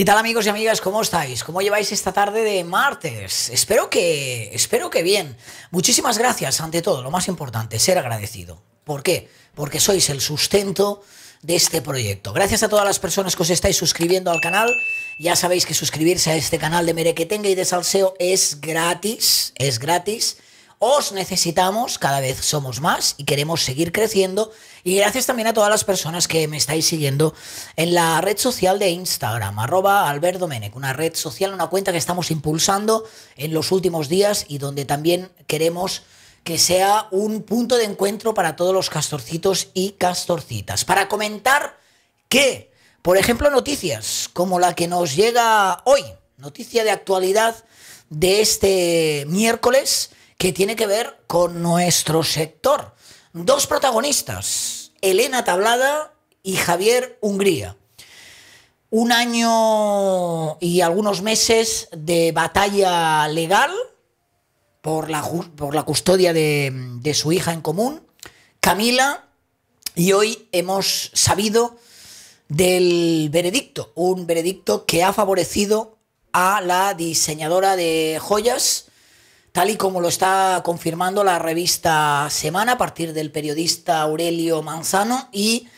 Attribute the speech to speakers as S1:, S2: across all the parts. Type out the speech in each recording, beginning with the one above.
S1: ¿Qué tal amigos y amigas? ¿Cómo estáis? ¿Cómo lleváis esta tarde de martes? Espero que, espero que bien. Muchísimas gracias, ante todo, lo más importante, ser agradecido. ¿Por qué? Porque sois el sustento de este proyecto. Gracias a todas las personas que os estáis suscribiendo al canal. Ya sabéis que suscribirse a este canal de Merequetenga y de Salseo es gratis, es gratis. Os necesitamos, cada vez somos más y queremos seguir creciendo. Y gracias también a todas las personas que me estáis siguiendo en la red social de Instagram, arroba alberdomenec, una red social, una cuenta que estamos impulsando en los últimos días y donde también queremos que sea un punto de encuentro para todos los castorcitos y castorcitas. Para comentar que, por ejemplo, noticias como la que nos llega hoy, noticia de actualidad de este miércoles, que tiene que ver con nuestro sector. Dos protagonistas, Elena Tablada y Javier Hungría. Un año y algunos meses de batalla legal por la, por la custodia de, de su hija en común, Camila, y hoy hemos sabido del veredicto, un veredicto que ha favorecido a la diseñadora de joyas, tal y como lo está confirmando la revista Semana a partir del periodista Aurelio Manzano y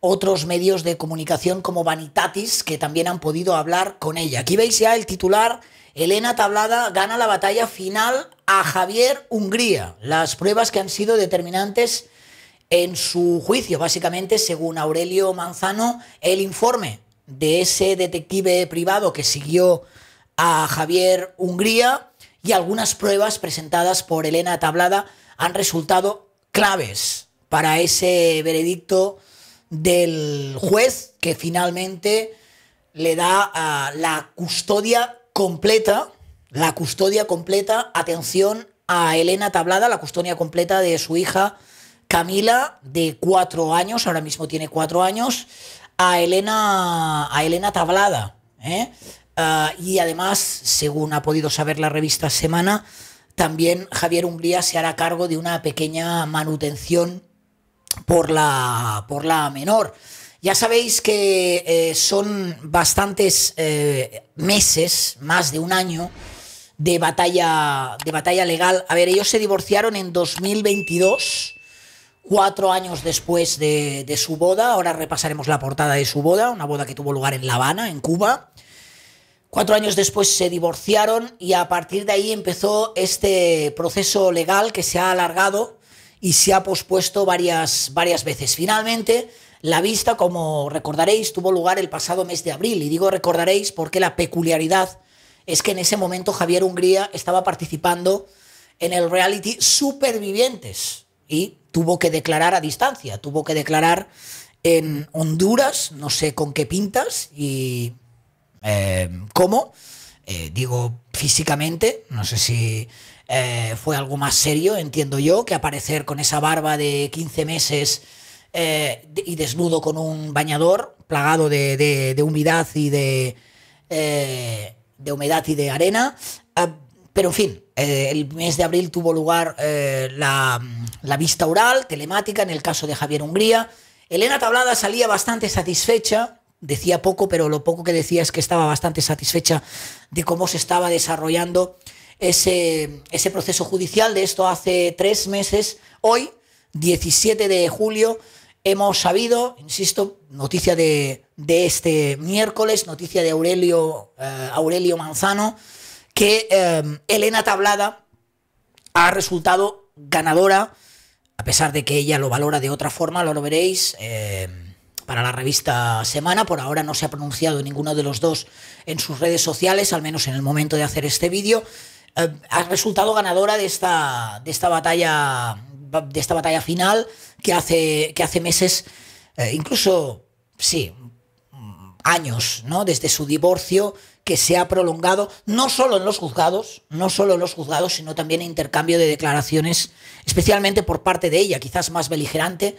S1: otros medios de comunicación como Vanitatis que también han podido hablar con ella. Aquí veis ya el titular, Elena Tablada gana la batalla final a Javier Hungría, las pruebas que han sido determinantes en su juicio, básicamente según Aurelio Manzano, el informe de ese detective privado que siguió a Javier Hungría y algunas pruebas presentadas por Elena Tablada han resultado claves para ese veredicto del juez que finalmente le da a la custodia completa, la custodia completa, atención a Elena Tablada, la custodia completa de su hija Camila, de cuatro años, ahora mismo tiene cuatro años, a Elena, a Elena Tablada. ¿eh? Ah, y además, según ha podido saber la revista Semana, también Javier Umbría se hará cargo de una pequeña manutención por la, por la menor. Ya sabéis que eh, son bastantes eh, meses, más de un año, de batalla, de batalla legal. A ver, ellos se divorciaron en 2022, cuatro años después de su boda. Ahora repasaremos la portada de su boda, una boda que tuvo lugar en La Habana, en Cuba. Cuatro años después se divorciaron y a partir de ahí empezó este proceso legal que se ha alargado y se ha pospuesto varias, varias veces. Finalmente, la vista, como recordaréis, tuvo lugar el pasado mes de abril. Y digo recordaréis porque la peculiaridad es que en ese momento Javier Hungría estaba participando en el reality Supervivientes y tuvo que declarar a distancia, tuvo que declarar en Honduras, no sé con qué pintas, y eh, ¿Cómo? Eh, digo físicamente, no sé si eh, fue algo más serio, entiendo yo, que aparecer con esa barba de 15 meses y desnudo con un bañador plagado de, humedad y de, de humedad y de arena. Ah, pero en fin, el mes de abril tuvo lugar la, la vista oral telemática en el caso de Javier Hungría. Elena Tablada salía bastante satisfecha decía poco, pero lo poco que decía es que estaba bastante satisfecha de cómo se estaba desarrollando ese, proceso judicial. De esto hace tres meses, hoy, 17 de julio, hemos sabido, insisto, noticia de, este miércoles, noticia de Aurelio, eh, Aurelio Manzano, que eh, Elena Tablada ha resultado ganadora, a pesar de que ella lo valora de otra forma, lo, veréis. Eh, para la revista Semana. Por ahora no se ha pronunciado ninguno de los dos en sus redes sociales, al menos en el momento de hacer este vídeo. Eh, ha resultado ganadora de esta, de esta batalla de esta batalla final que hace, que hace meses, eh, incluso, sí, años, ¿no? Desde su divorcio que se ha prolongado no solo en los juzgados, no solo en los juzgados, sino también en intercambio de declaraciones, especialmente por parte de ella, quizás más beligerante,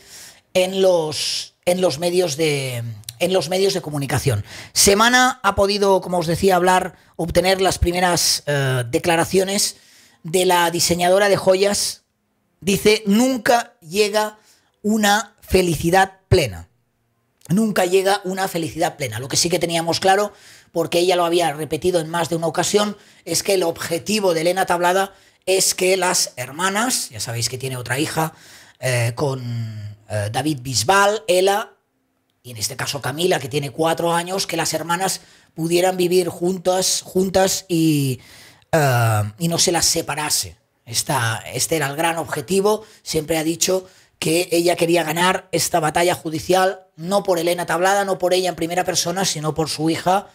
S1: en los en los medios de, en los medios de comunicación. Semana ha podido, como os decía, hablar, obtener las primeras eh, declaraciones de la diseñadora de joyas. Dice, nunca llega una felicidad plena. Nunca llega una felicidad plena. Lo que sí que teníamos claro, porque ella lo había repetido en más de una ocasión, es que el objetivo de Elena Tablada es que las hermanas, ya sabéis que tiene otra hija, eh, con eh, David Bisbal, Ela y en este caso Camila, que tiene cuatro años, que las hermanas pudieran vivir juntas, juntas y, eh, y no se las separase. Esta, este era el gran objetivo. Siempre ha dicho que ella quería ganar esta batalla judicial, no por Elena Tablada, no por ella en primera persona, sino por su hija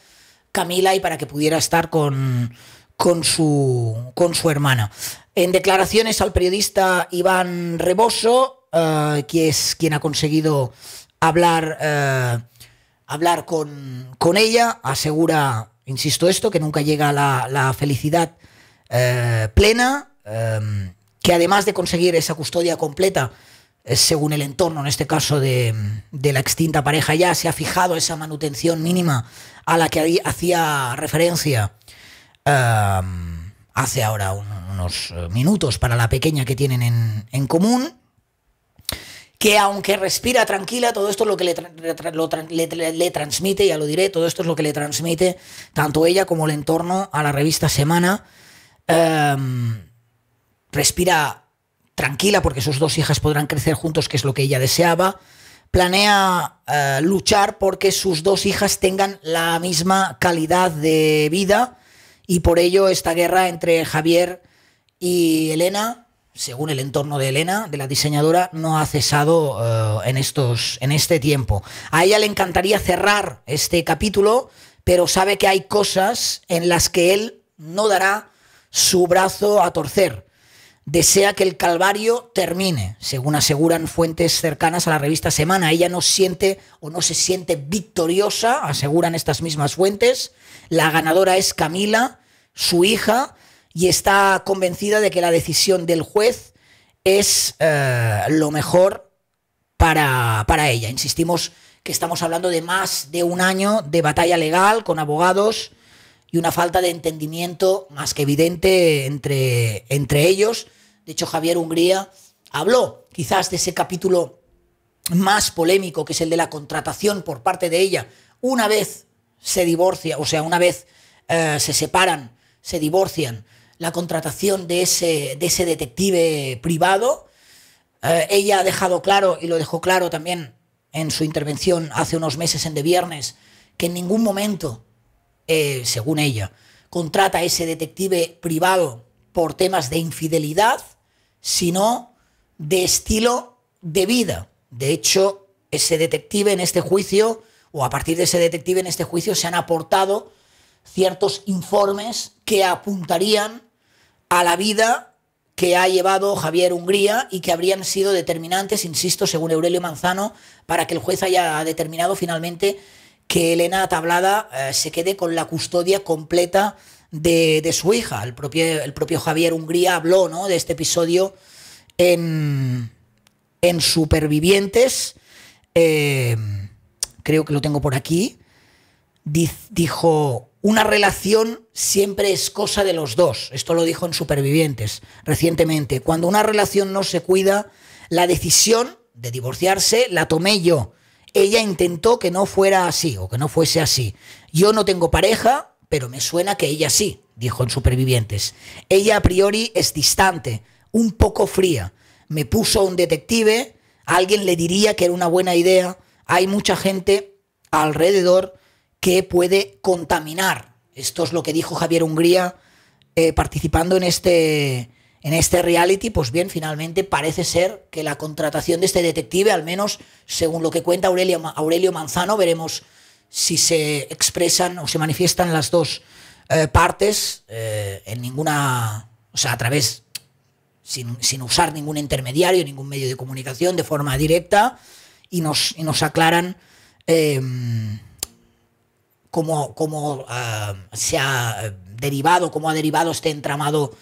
S1: Camila y para que pudiera estar con, con, su, con su hermana. En declaraciones al periodista Iván Reboso, eh, que es quien ha conseguido hablar, eh, hablar con, ella, asegura, insisto esto, que nunca llega la, la felicidad eh, plena, em, que además de conseguir esa custodia completa, según el entorno, en este caso de, la extinta pareja ya, se ha fijado esa manutención mínima a la que hacía referencia em, hace ahora unos minutos para la pequeña que tienen en, en común que aunque respira tranquila, todo esto es lo que le, transmite, ya lo diré, todo esto es lo que le transmite tanto ella como el entorno a la revista Semana. Em, respira tranquila porque sus dos hijas podrán crecer juntos, que es lo que ella deseaba. Planea eh, luchar porque sus dos hijas tengan la misma calidad de vida y por ello esta guerra entre Javier y Elena según el entorno de Elena, de la diseñadora, no ha cesado eh, en, estos, en este tiempo. A ella le encantaría cerrar este capítulo, pero sabe que hay cosas en las que él no dará su brazo a torcer. Desea que el calvario termine, según aseguran fuentes cercanas a la revista Semana. Ella no siente o no se siente victoriosa, aseguran estas mismas fuentes. La ganadora es Camila, su hija, y está convencida de que la decisión del juez es eh, lo mejor para, ella. Insistimos que estamos hablando de más de un año de batalla legal con abogados y una falta de entendimiento más que evidente entre, entre ellos. De hecho, Javier Hungría habló quizás de ese capítulo más polémico, que es el de la contratación por parte de ella, una vez se divorcia, o sea, una vez eh, se separan, se divorcian, la contratación de ese, de ese detective privado. Eh, ella ha dejado claro, y lo dejó claro también en su intervención hace unos meses en De Viernes, que en ningún momento, eh, según ella, contrata a ese detective privado por temas de infidelidad, sino de estilo de vida. De hecho, ese detective en este juicio, o a partir de ese detective en este juicio, se han aportado ciertos informes que apuntarían a la vida que ha llevado Javier Hungría y que habrían sido determinantes, insisto, según Eurelio Manzano, para que el juez haya determinado finalmente que Elena Tablada eh, se quede con la custodia completa de, su hija. El propio, el propio Javier Hungría habló ¿no? de este episodio en, Supervivientes. Eh, creo que lo tengo por aquí. dijo, una relación siempre es cosa de los dos. Esto lo dijo en Supervivientes recientemente. Cuando una relación no se cuida, la decisión de divorciarse la tomé yo. Ella intentó que no fuera así o que no fuese así. Yo no tengo pareja, pero me suena que ella sí, dijo en Supervivientes. Ella a priori es distante, un poco fría. Me puso un detective, alguien le diría que era una buena idea. Hay mucha gente alrededor que puede contaminar. Esto es lo que dijo Javier Hungría eh, participando en este, en este reality. Pues bien, finalmente parece ser que la contratación de este detective, al menos según lo que cuenta Aurelio, Manzano, veremos si se expresan o se manifiestan las dos eh, partes eh, en ninguna, o sea, a través, sin, usar ningún intermediario, ningún medio de comunicación de forma directa, y nos, y nos aclaran cómo, ah, se ha derivado, cómo ha derivado este entramado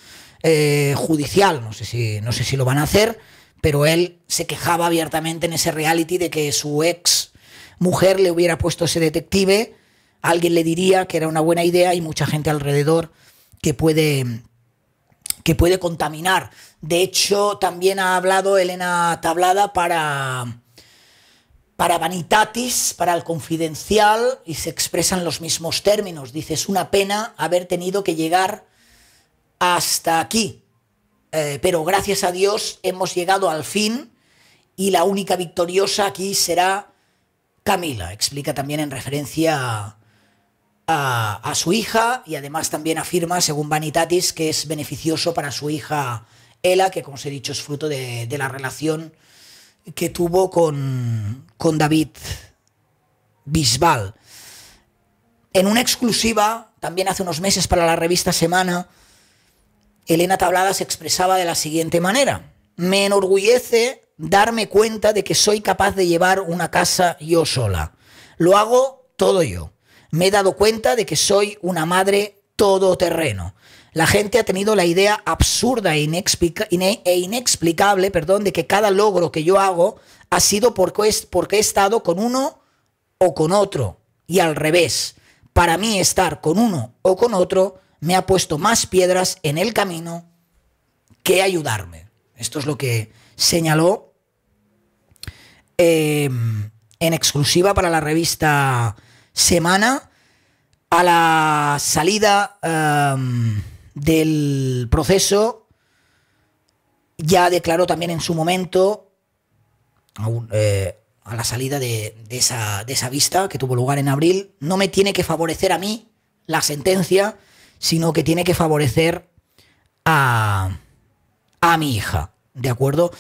S1: eh, judicial. No sé, si, no sé si lo van a hacer, pero él se quejaba abiertamente en ese reality de que su ex mujer le hubiera puesto ese detective. Alguien le diría que era una buena idea y mucha gente alrededor que puede que puede contaminar. De hecho, también ha hablado Elena Tablada para para Vanitatis, para el Confidencial, y se expresan los mismos términos. Dice, es una pena haber tenido que llegar hasta aquí, eh, pero gracias a Dios hemos llegado al fin y la única victoriosa aquí será Camila. Explica también en referencia a, su hija y además también afirma, según Vanitatis, que es beneficioso para su hija Ela, que como os he dicho es fruto de, de la relación que tuvo con, con David Bisbal. En una exclusiva, también hace unos meses para la revista Semana, Elena Tablada se expresaba de la siguiente manera. Me enorgullece darme cuenta de que soy capaz de llevar una casa yo sola. Lo hago todo yo. Me he dado cuenta de que soy una madre todoterreno. La gente ha tenido la idea absurda e, e, inexplicable perdón, de que cada logro que yo hago ha sido porque, he estado con uno o con otro. Y al revés, para mí estar con uno o con otro me ha puesto más piedras en el camino que ayudarme. Esto es lo que señaló em, en exclusiva para la revista Semana a la salida... Em, del proceso, ya declaró también en su momento, a eh, la salida de, esa, vista que tuvo lugar en abril, no me tiene que favorecer a mí la sentencia, sino que tiene que favorecer a, a mi hija. ¿De acuerdo?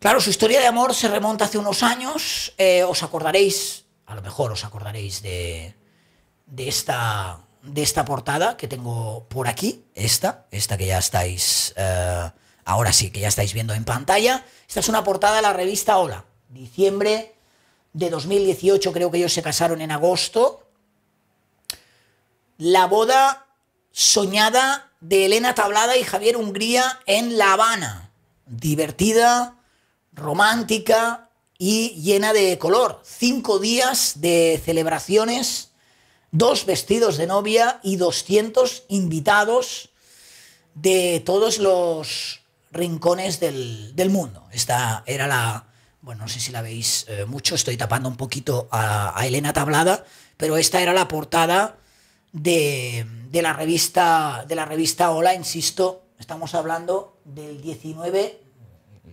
S1: Claro, su historia de amor se remonta hace unos años. Eh, os acordaréis, a lo mejor os acordaréis de, de esta de esta portada que tengo por aquí, esta, esta que ya estáis, eh, ahora sí, que ya estáis viendo en pantalla. Esta es una portada de la revista Hola, diciembre de 2018, creo que ellos se casaron en agosto. La boda soñada de Elena Tablada y Javier Hungría en La Habana. Divertida, romántica y llena de color. Cinco días de celebraciones dos vestidos de novia y 200 invitados de todos los rincones del, mundo. Esta era la, bueno, no sé si la veis eh, mucho, estoy tapando un poquito a, Elena Tablada, pero esta era la portada de, la revista, de la revista Hola, insisto, estamos hablando del 19,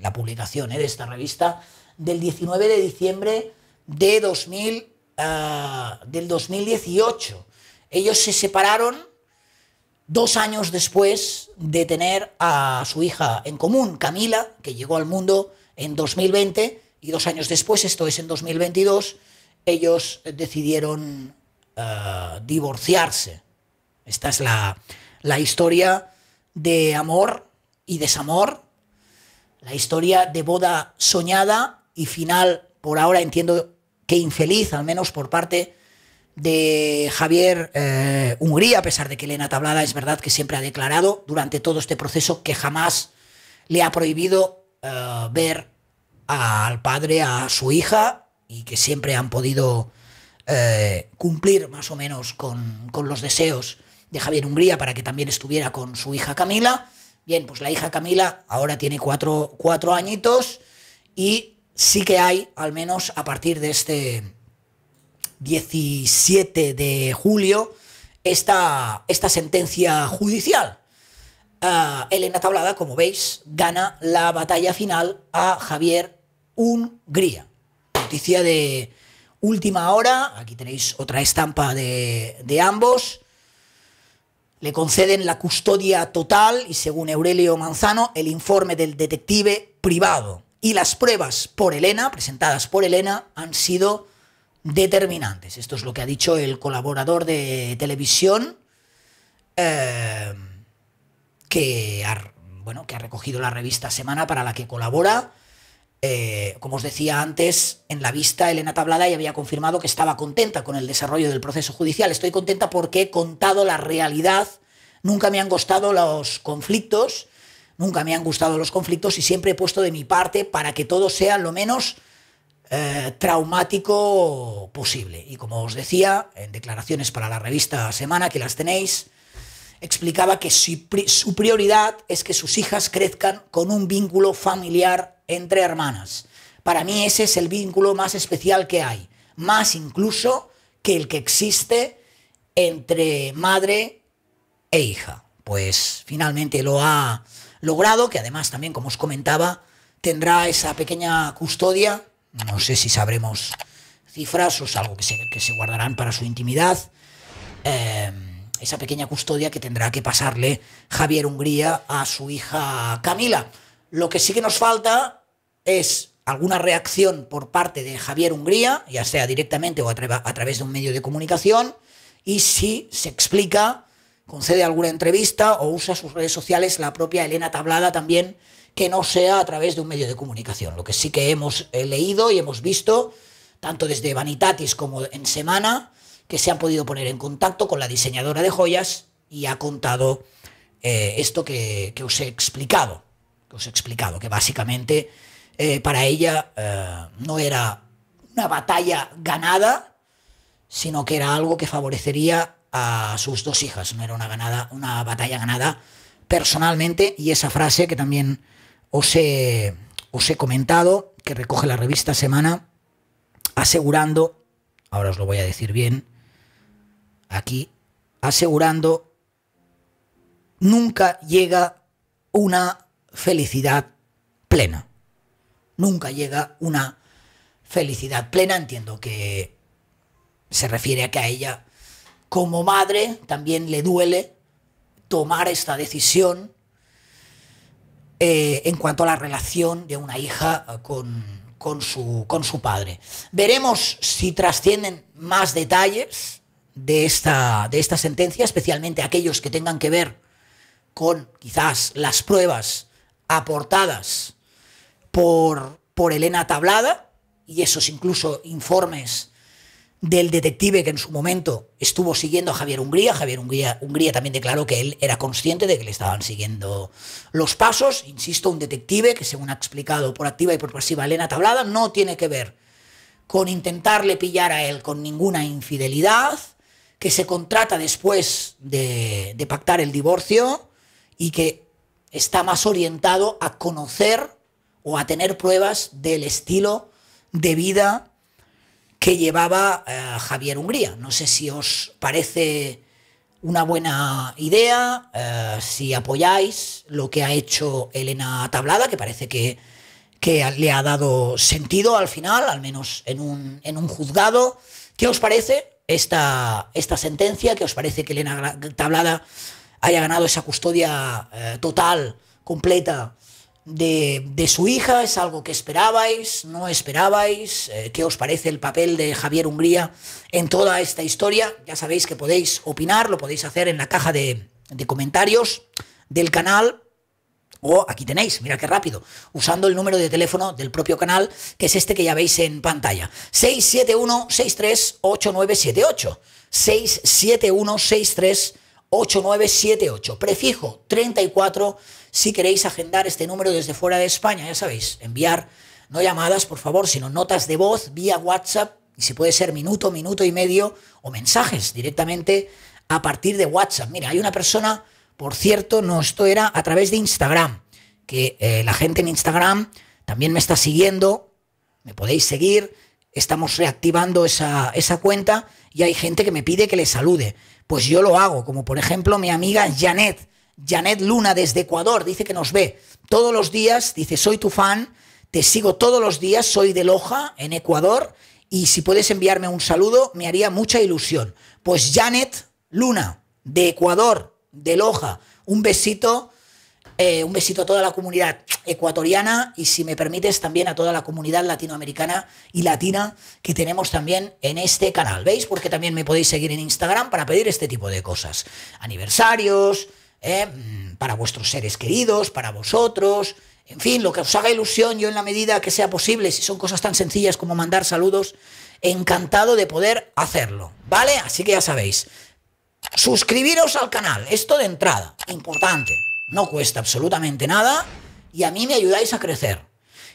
S1: la publicación eh, de esta revista, del 19 de diciembre de 2000. Ah, del 2018. Ellos se separaron dos años después de tener a su hija en común, Camila, que llegó al mundo en 2020, y dos años después, esto es en 2022, ellos decidieron ah, divorciarse. Esta es la, la historia de amor y desamor, la historia de boda soñada y final, por ahora entiendo que infeliz, al menos por parte de Javier eh, Hungría, a pesar de que Elena Tablada es verdad que siempre ha declarado durante todo este proceso que jamás le ha prohibido eh, ver al padre, a su hija, y que siempre han podido eh, cumplir más o menos con, los deseos de Javier Hungría para que también estuviera con su hija Camila. Bien, pues la hija Camila ahora tiene cuatro, cuatro añitos y sí que hay, al menos a partir de este 17 de julio, esta, sentencia judicial. Ah, Elena Tablada, como veis, gana la batalla final a Javier Hungría. Noticia de última hora. Aquí tenéis otra estampa de, de ambos. Le conceden la custodia total y, según Aurelio Manzano, el informe del detective privado y las pruebas por Elena, presentadas por Elena, han sido determinantes. Esto es lo que ha dicho el colaborador de televisión eh, que, ha, bueno, que ha recogido la revista Semana para la que colabora. Eh, como os decía antes, en la vista Elena Tablada ya había confirmado que estaba contenta con el desarrollo del proceso judicial. Estoy contenta porque he contado la realidad. Nunca me han gustado los conflictos nunca me han gustado los conflictos y siempre he puesto de mi parte para que todo sea lo menos eh, traumático posible. Y como os decía, en declaraciones para la revista Semana, que las tenéis, explicaba que su prioridad es que sus hijas crezcan con un vínculo familiar entre hermanas. Para mí ese es el vínculo más especial que hay, más incluso que el que existe entre madre e hija. Pues finalmente lo ha logrado, que además también, como os comentaba, tendrá esa pequeña custodia. No sé si sabremos cifras o es algo que se, que se guardarán para su intimidad. Eh, esa pequeña custodia que tendrá que pasarle Javier Hungría a su hija Camila. Lo que sí que nos falta es alguna reacción por parte de Javier Hungría, ya sea directamente o a través de un medio de comunicación, y si se explica concede alguna entrevista o usa sus redes sociales, la propia Elena Tablada también, que no sea a través de un medio de comunicación. Lo que sí que hemos eh, leído y hemos visto, tanto desde Vanitatis como en Semana, que se han podido poner en contacto con la diseñadora de joyas y ha contado eh, esto que, os he explicado, que os he explicado, que básicamente eh, para ella no era una batalla ganada, sino que era algo que favorecería a sus dos hijas. No era una, ganada, una batalla ganada personalmente y esa frase que también os he, os he comentado, que recoge la revista Semana, asegurando, ahora os lo voy a decir bien, aquí, asegurando, nunca llega una felicidad plena. Nunca llega una felicidad plena. Entiendo que se refiere a que a ella como madre también le duele tomar esta decisión eh, en cuanto a la relación de una hija eh, con, su, con su padre. Veremos si trascienden más detalles de esta, de esta sentencia, especialmente aquellos que tengan que ver con quizás las pruebas aportadas por, por Elena Tablada y esos incluso informes del detective que en su momento estuvo siguiendo a Javier Hungría. Javier Hungría, también declaró que él era consciente de que le estaban siguiendo los pasos. Insisto, un detective que, según ha explicado por activa y por pasiva Elena Tablada, no tiene que ver con intentarle pillar a él con ninguna infidelidad, que se contrata después de, de pactar el divorcio y que está más orientado a conocer o a tener pruebas del estilo de vida que llevaba eh, Javier Hungría. No sé si os parece una buena idea, eh, si apoyáis lo que ha hecho Elena Tablada, que parece que, le ha dado sentido al final, al menos en un, en un juzgado. ¿Qué os parece esta, esta sentencia? ¿Qué os parece que Elena Tablada haya ganado esa custodia eh, total, completa? de, su hija? ¿Es algo que esperabais? ¿No esperabais? Eh, ¿Qué os parece el papel de Javier Hungría en toda esta historia? Ya sabéis que podéis opinar, lo podéis hacer en la caja de, comentarios del canal. O aquí tenéis, mira qué rápido, usando el número de teléfono del propio canal, que es este que ya veis en pantalla. 671 63 8978 671 63 8978, prefijo 34, si queréis agendar este número desde fuera de España, ya sabéis, enviar no llamadas, por favor, sino notas de voz vía WhatsApp, y si puede ser minuto, minuto y medio, o mensajes directamente a partir de WhatsApp. Mira, hay una persona, por cierto, no, esto era a través de Instagram, que eh, la gente en Instagram también me está siguiendo, me podéis seguir, estamos reactivando esa, esa cuenta y hay gente que me pide que le salude pues yo lo hago. Como por ejemplo mi amiga Janet, Janet Luna desde Ecuador, dice que nos ve todos los días, dice, soy tu fan, te sigo todos los días, soy de Loja, en Ecuador, y si puedes enviarme un saludo, me haría mucha ilusión. Pues Janet Luna, de Ecuador, de Loja, un besito eh, un besito a toda la comunidad ecuatoriana y, si me permites, también a toda la comunidad latinoamericana y latina que tenemos también en este canal. ¿Veis? Porque también me podéis seguir en Instagram para pedir este tipo de cosas. Aniversarios, eh, mm, para vuestros seres queridos, para vosotros. En fin, lo que os haga ilusión, yo en la medida que sea posible, si son cosas tan sencillas como mandar saludos, encantado de poder hacerlo, ¿vale? Así que ya sabéis, suscribiros al canal, esto de entrada, importante no cuesta absolutamente nada y a mí me ayudáis a crecer.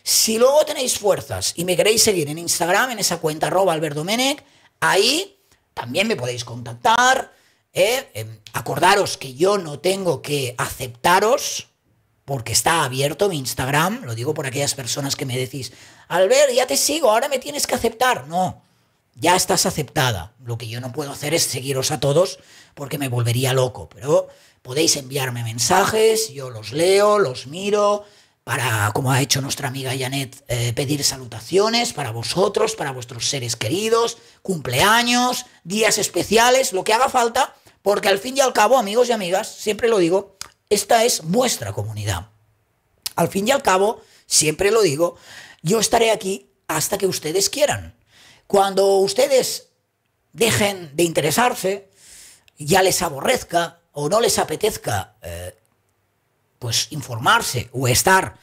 S1: Si luego tenéis fuerzas y me queréis seguir en Instagram, en esa cuenta arroba ahí también me podéis contactar. Eh, em, acordaros que yo no tengo que aceptaros porque está abierto mi Instagram. Lo digo por aquellas personas que me decís, Albert, ya te sigo, ahora me tienes que aceptar. No, ya estás aceptada. Lo que yo no puedo hacer es seguiros a todos porque me volvería loco. Pero Podéis enviarme mensajes, yo los leo, los miro, para, como ha hecho nuestra amiga Janet, eh, pedir salutaciones para vosotros, para vuestros seres queridos, cumpleaños, días especiales, lo que haga falta, porque al fin y al cabo, amigos y amigas, siempre lo digo, esta es vuestra comunidad. Al fin y al cabo, siempre lo digo, yo estaré aquí hasta que ustedes quieran. Cuando ustedes dejen de interesarse, ya les aborrezca, o no les apetezca eh, pues informarse o estar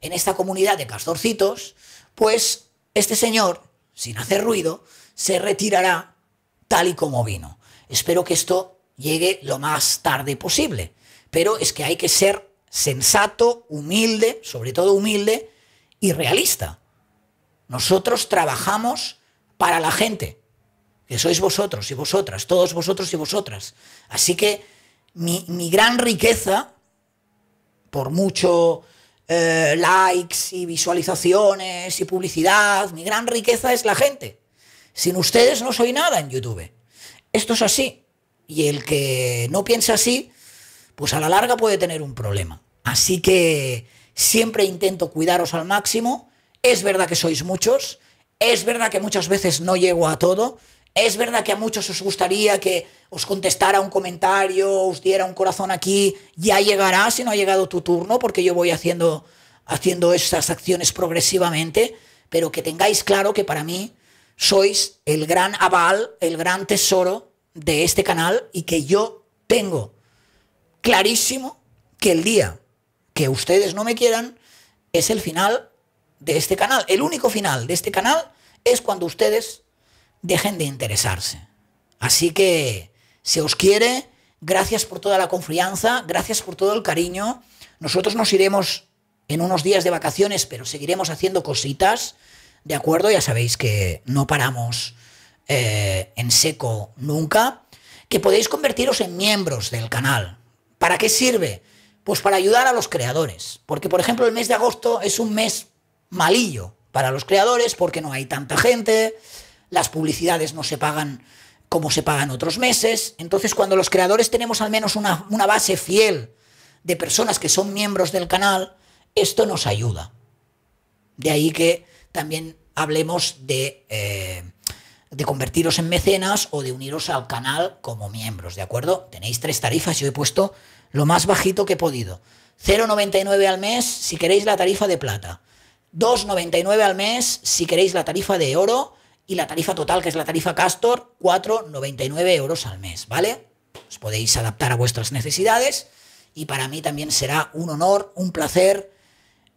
S1: en esta comunidad de castorcitos, pues este señor, sin hacer ruido, se retirará tal y como vino. Espero que esto llegue lo más tarde posible, pero es que hay que ser sensato, humilde, sobre todo humilde y realista. Nosotros trabajamos para la gente, que sois vosotros y vosotras, todos vosotros y vosotras. Así que mi, gran riqueza, por mucho eh, likes y visualizaciones y publicidad, mi gran riqueza es la gente. Sin ustedes no soy nada en YouTube. Esto es así. Y el que no piensa así, pues a la larga puede tener un problema. Así que siempre intento cuidaros al máximo. Es verdad que sois muchos. Es verdad que muchas veces no llego a todo. Es verdad que a muchos os gustaría que os contestara un comentario, os diera un corazón aquí, ya llegará si no ha llegado tu turno, porque yo voy haciendo, haciendo estas acciones progresivamente, pero que tengáis claro que para mí sois el gran aval, el gran tesoro de este canal y que yo tengo clarísimo que el día que ustedes no me quieran es el final de este canal. El único final de este canal es cuando ustedes dejen de interesarse. Así que, se os quiere, gracias por toda la confianza, gracias por todo el cariño. Nosotros nos iremos en unos días de vacaciones, pero seguiremos haciendo cositas, ¿de acuerdo? Ya sabéis que no paramos eh, en seco nunca. Que podéis convertiros en miembros del canal. ¿Para qué sirve? Pues para ayudar a los creadores. Porque, por ejemplo, el mes de agosto es un mes malillo para los creadores porque no hay tanta gente las publicidades no se pagan como se pagan otros meses. Entonces, cuando los creadores tenemos al menos una, base fiel de personas que son miembros del canal, esto nos ayuda. De ahí que también hablemos de, eh, de convertiros en mecenas o de uniros al canal como miembros, ¿de acuerdo? Tenéis tres tarifas, yo he puesto lo más bajito que he podido. 0,99 al mes si queréis la tarifa de plata. 2,99 al mes si queréis la tarifa de oro y la tarifa total, que es la tarifa Castor, 4,99 euros al mes, ¿vale? Os podéis adaptar a vuestras necesidades y para mí también será un honor, un placer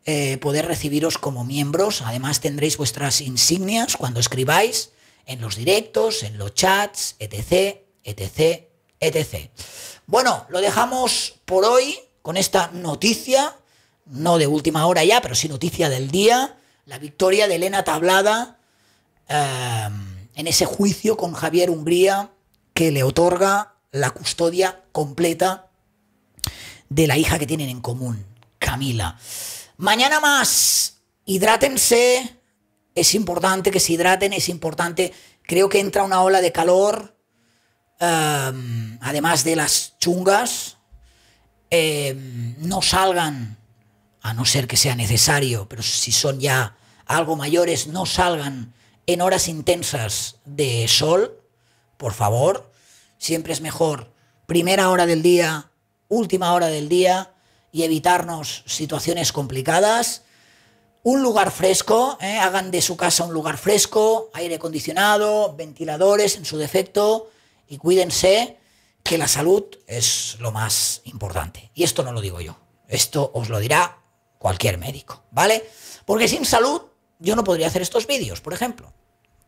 S1: eh, poder recibiros como miembros. Además tendréis vuestras insignias cuando escribáis en los directos, en los chats, etc, etc, etc. Bueno, lo dejamos por hoy con esta noticia, no de última hora ya, pero sí noticia del día, la victoria de Elena Tablada Em, en ese juicio con Javier Umbría que le otorga la custodia completa de la hija que tienen en común, Camila. Mañana más, hidrátense, es importante que se hidraten, es importante, creo que entra una ola de calor, em, además de las chungas, em, no salgan, a no ser que sea necesario, pero si son ya algo mayores, no salgan en horas intensas de sol, por favor. Siempre es mejor primera hora del día, última hora del día y evitarnos situaciones complicadas. Un lugar fresco, ¿eh? hagan de su casa un lugar fresco, aire acondicionado, ventiladores en su defecto y cuídense que la salud es lo más importante. Y esto no lo digo yo, esto os lo dirá cualquier médico, ¿vale? Porque sin salud yo no podría hacer estos vídeos, por ejemplo.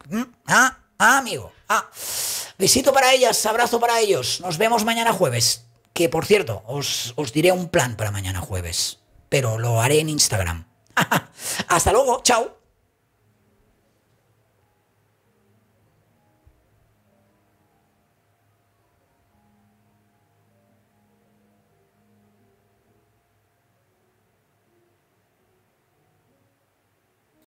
S1: Mm, ah, ah, amigo. Ah. Besito para ellas, abrazo para ellos. Nos vemos mañana jueves. Que por cierto, os, os diré un plan para mañana jueves. Pero lo haré en Instagram. Hasta luego, chao.